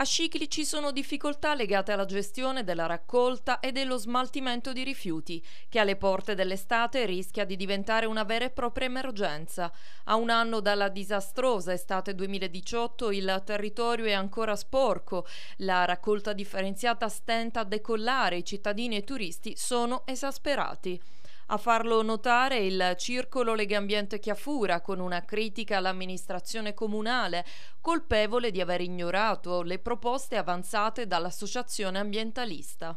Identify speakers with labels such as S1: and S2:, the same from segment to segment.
S1: A Scicli ci sono difficoltà legate alla gestione della raccolta e dello smaltimento di rifiuti, che alle porte dell'estate rischia di diventare una vera e propria emergenza. A un anno dalla disastrosa estate 2018 il territorio è ancora sporco, la raccolta differenziata stenta a decollare, i cittadini e i turisti sono esasperati. A farlo notare il circolo Legambiente Chiafura con una critica all'amministrazione comunale, colpevole di aver ignorato le proposte avanzate dall'associazione ambientalista.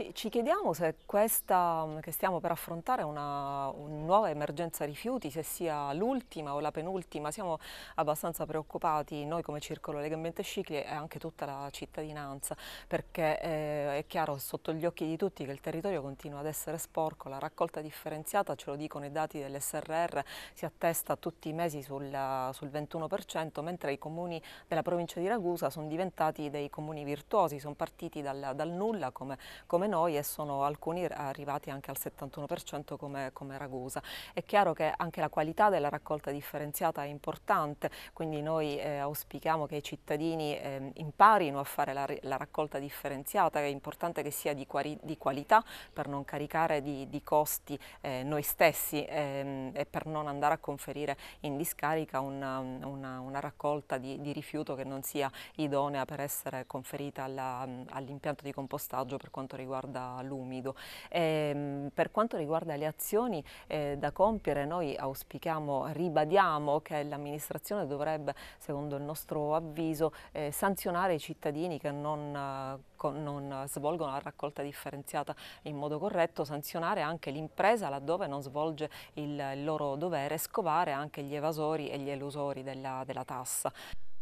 S2: Sì, ci chiediamo se questa che stiamo per affrontare è una, una, nuova emergenza rifiuti, se sia l'ultima o la penultima. Siamo abbastanza preoccupati noi come Circolo Lega Ambiente Scicli e anche tutta la cittadinanza perché eh, è chiaro sotto gli occhi di tutti che il territorio continua ad essere sporco, la raccolta differenziata, ce lo dicono i dati dell'SRR, si attesta tutti i mesi sul, sul 21%, mentre i comuni della provincia di Ragusa sono diventati dei comuni virtuosi, sono partiti dal, dal nulla come, come noi e sono alcuni arrivati anche al 71% come, come, Ragusa. È chiaro che anche la qualità della raccolta differenziata è importante, quindi noi eh, auspichiamo che i cittadini eh, imparino a fare la, la, raccolta differenziata, è importante che sia di, di qualità per non caricare di, di costi eh, noi stessi ehm, e per non andare a conferire in discarica una, una, una raccolta di, di, rifiuto che non sia idonea per essere conferita all'impianto all di compostaggio per quanto riguarda riguarda l'umido. Ehm, per quanto riguarda le azioni eh, da compiere, noi auspichiamo, ribadiamo che l'amministrazione dovrebbe, secondo il nostro avviso, eh, sanzionare i cittadini che non eh, non svolgono la raccolta differenziata in modo corretto, sanzionare anche l'impresa laddove non svolge il loro dovere, scovare anche gli evasori e gli elusori della, della tassa.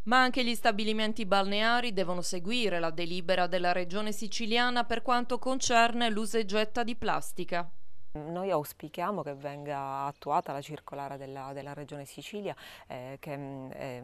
S2: Ma anche gli
S1: stabilimenti balneari devono seguire la delibera della regione siciliana per quanto
S2: concerne l'usa e getta di plastica. Noi auspichiamo che venga attuata la circolare della, della Regione Sicilia eh, che eh,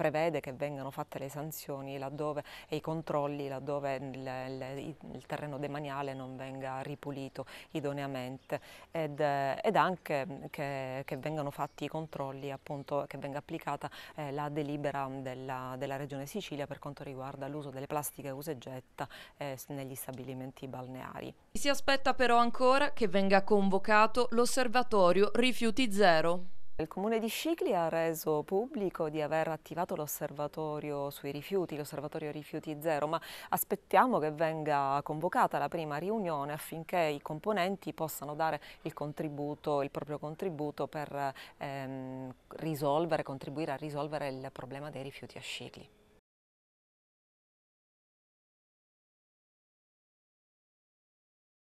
S2: prevede che vengano fatte le sanzioni laddove, e i controlli laddove il, il terreno demaniale non venga ripulito idoneamente ed, ed anche mm, che, che, vengano fatti i controlli, appunto, che venga applicata eh, la delibera della, della, Regione Sicilia per quanto riguarda l'uso delle plastiche usa e getta eh, negli stabilimenti balneari. Si aspetta però ancora che venga convocato
S1: l'osservatorio Rifiuti
S2: Zero. Il comune di Scicli ha reso pubblico di aver attivato l'osservatorio sui rifiuti, l'osservatorio rifiuti zero, ma aspettiamo che venga convocata la prima riunione affinché i componenti possano dare il, il proprio contributo per ehm, risolvere, contribuire a risolvere il problema dei rifiuti a Scicli.